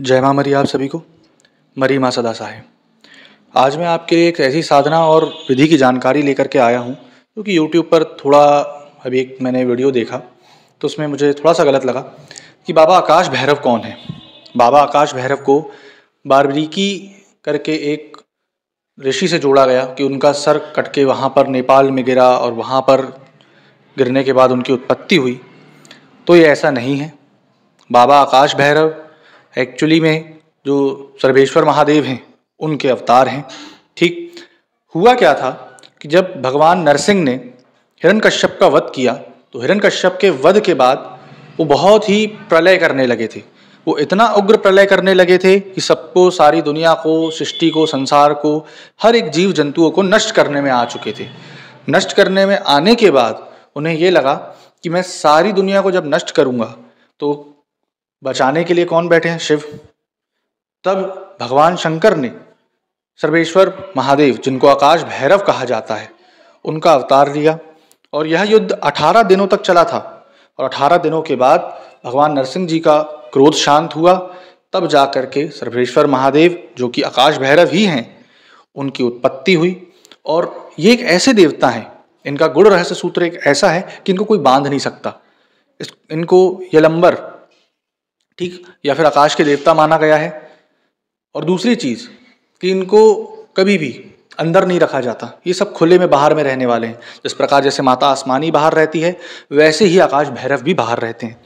जय माँ मरी आप सभी को मरी माँ सदा सहाय आज मैं आपके लिए एक ऐसी साधना और विधि की जानकारी लेकर के आया हूँ क्योंकि तो यूट्यूब पर थोड़ा अभी एक मैंने वीडियो देखा तो उसमें मुझे थोड़ा सा गलत लगा कि बाबा आकाश भैरव कौन है बाबा आकाश भैरव को बारबरीकी करके एक ऋषि से जोड़ा गया कि उनका सर कट के वहाँ पर नेपाल में गिरा और वहाँ पर गिरने के बाद उनकी उत्पत्ति हुई तो ये ऐसा नहीं है बाबा आकाश भैरव एक्चुअली में जो सर्वेश्वर महादेव हैं उनके अवतार हैं ठीक हुआ क्या था कि जब भगवान नरसिंह ने हिरण कश्यप का वध किया तो हिरण कश्यप के वध के बाद वो बहुत ही प्रलय करने लगे थे वो इतना उग्र प्रलय करने लगे थे कि सबको सारी दुनिया को सृष्टि को संसार को हर एक जीव जंतुओं को नष्ट करने में आ चुके थे नष्ट करने में आने के बाद उन्हें ये लगा कि मैं सारी दुनिया को जब नष्ट करूँगा तो बचाने के लिए कौन बैठे हैं शिव तब भगवान शंकर ने सर्वेश्वर महादेव जिनको आकाश भैरव कहा जाता है उनका अवतार लिया और यह युद्ध 18 दिनों तक चला था और 18 दिनों के बाद भगवान नरसिंह जी का क्रोध शांत हुआ तब जा कर के सर्वेश्वर महादेव जो कि आकाश भैरव ही हैं उनकी उत्पत्ति हुई और ये एक ऐसे देवता हैं इनका गुण रहस्य सूत्र एक ऐसा है कि इनको कोई बांध नहीं सकता इस इनको यलंबर ठीक या फिर आकाश के देवता माना गया है और दूसरी चीज़ कि इनको कभी भी अंदर नहीं रखा जाता ये सब खुले में बाहर में रहने वाले हैं जिस प्रकार जैसे माता आसमानी बाहर रहती है वैसे ही आकाश भैरव भी बाहर रहते हैं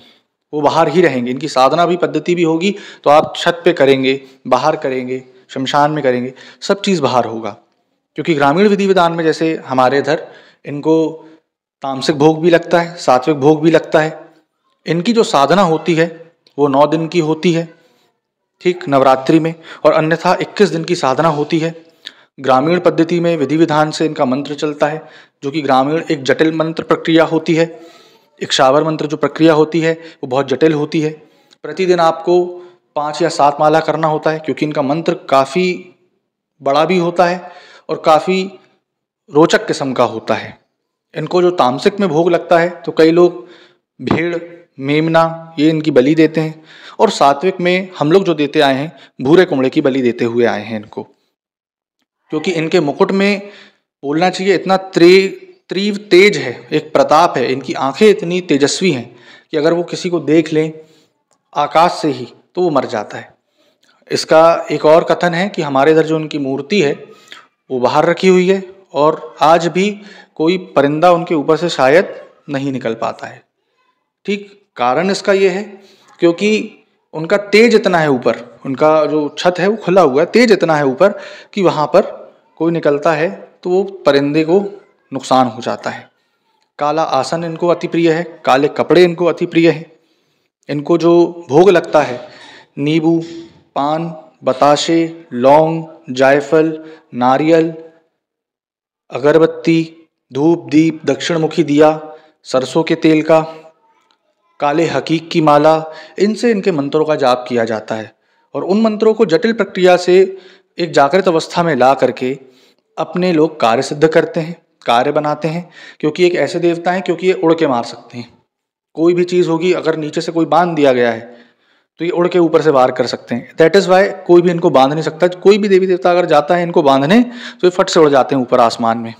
वो बाहर ही रहेंगे इनकी साधना भी पद्धति भी होगी तो आप छत पे करेंगे बाहर करेंगे शमशान में करेंगे सब चीज़ बाहर होगा क्योंकि ग्रामीण विधि विधान में जैसे हमारे इधर इनको तामसिक भोग भी लगता है सात्विक भोग भी लगता है इनकी जो साधना होती है वो नौ दिन की होती है ठीक नवरात्रि में और अन्यथा 21 दिन की साधना होती है ग्रामीण पद्धति में विधि विधान से इनका मंत्र चलता है जो कि ग्रामीण एक जटिल मंत्र प्रक्रिया होती है इक्षावर मंत्र जो प्रक्रिया होती है वो बहुत जटिल होती है प्रतिदिन आपको पाँच या सात माला करना होता है क्योंकि इनका मंत्र काफ़ी बड़ा भी होता है और काफ़ी रोचक किस्म का होता है इनको जो तामसिक में भोग लगता है तो कई लोग भेड़ मेमना ये इनकी बलि देते हैं और सात्विक में हम लोग जो देते आए हैं भूरे कुमड़े की बलि देते हुए आए हैं इनको क्योंकि इनके मुकुट में बोलना चाहिए इतना त्रे तीव्र तेज है एक प्रताप है इनकी आंखें इतनी तेजस्वी हैं कि अगर वो किसी को देख लें आकाश से ही तो वो मर जाता है इसका एक और कथन है कि हमारे इधर जो उनकी मूर्ति है वो बाहर रखी हुई है और आज भी कोई परिंदा उनके ऊपर से शायद नहीं निकल पाता है ठीक कारण इसका यह है क्योंकि उनका तेज इतना है ऊपर उनका जो छत है वो खुला हुआ है तेज इतना है ऊपर कि वहाँ पर कोई निकलता है तो वो परिंदे को नुकसान हो जाता है काला आसन इनको अति प्रिय है काले कपड़े इनको अति प्रिय है इनको जो भोग लगता है नींबू पान बताशे लौंग जायफल नारियल अगरबत्ती धूप दीप दक्षिणमुखी दिया सरसों के तेल का काले हकीक की माला इनसे इनके मंत्रों का जाप किया जाता है और उन मंत्रों को जटिल प्रक्रिया से एक जागृत अवस्था में ला करके अपने लोग कार्य सिद्ध करते हैं कार्य बनाते हैं क्योंकि एक ऐसे देवता हैं क्योंकि ये उड़ के मार सकते हैं कोई भी चीज़ होगी अगर नीचे से कोई बांध दिया गया है तो ये उड़ के ऊपर से बाहर कर सकते हैं दैट इज़ वाई कोई भी इनको बांध नहीं सकता कोई भी देवी देवता अगर जाता है इनको बांधने तो ये फट से उड़ जाते हैं ऊपर आसमान में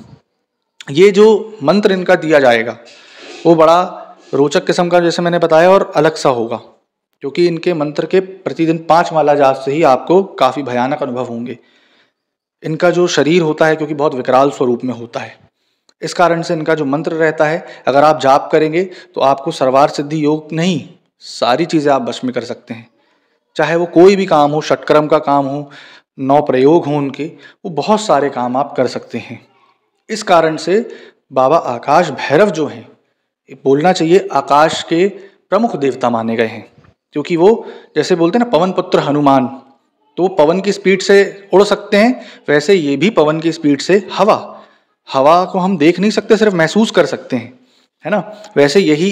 ये जो मंत्र इनका दिया जाएगा वो बड़ा रोचक किस्म का जैसे मैंने बताया और अलग सा होगा क्योंकि इनके मंत्र के प्रतिदिन पांच माला जाप से ही आपको काफ़ी भयानक अनुभव होंगे इनका जो शरीर होता है क्योंकि बहुत विकराल स्वरूप में होता है इस कारण से इनका जो मंत्र रहता है अगर आप जाप करेंगे तो आपको सर्वार सिद्धि योग नहीं सारी चीज़ें आप वश में कर सकते हैं चाहे वो कोई भी काम हो षटक्रम का काम हो नौ प्रयोग हों उनके वो बहुत सारे काम आप कर सकते हैं इस कारण से बाबा आकाश भैरव जो हैं बोलना चाहिए आकाश के प्रमुख देवता माने गए हैं क्योंकि वो जैसे बोलते हैं ना पवन पुत्र हनुमान तो वो पवन की स्पीड से उड़ सकते हैं वैसे ये भी पवन की स्पीड से हवा हवा को हम देख नहीं सकते सिर्फ महसूस कर सकते हैं है ना वैसे यही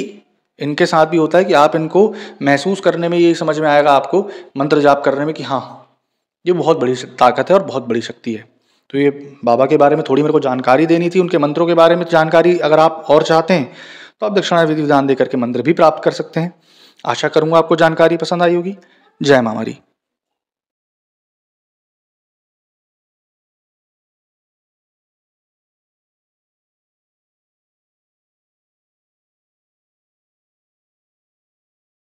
इनके साथ भी होता है कि आप इनको महसूस करने में यही समझ में आएगा आपको मंत्र जाप करने में कि हाँ ये बहुत बड़ी ताकत है और बहुत बड़ी शक्ति है तो ये बाबा के बारे में थोड़ी मेरे को जानकारी देनी थी उनके मंत्रों के बारे में जानकारी अगर आप और चाहते हैं तो आप दक्षिणा विधि विधान देकर के मंदिर भी प्राप्त कर सकते हैं आशा करूंगा आपको जानकारी पसंद आई होगी जय मामारी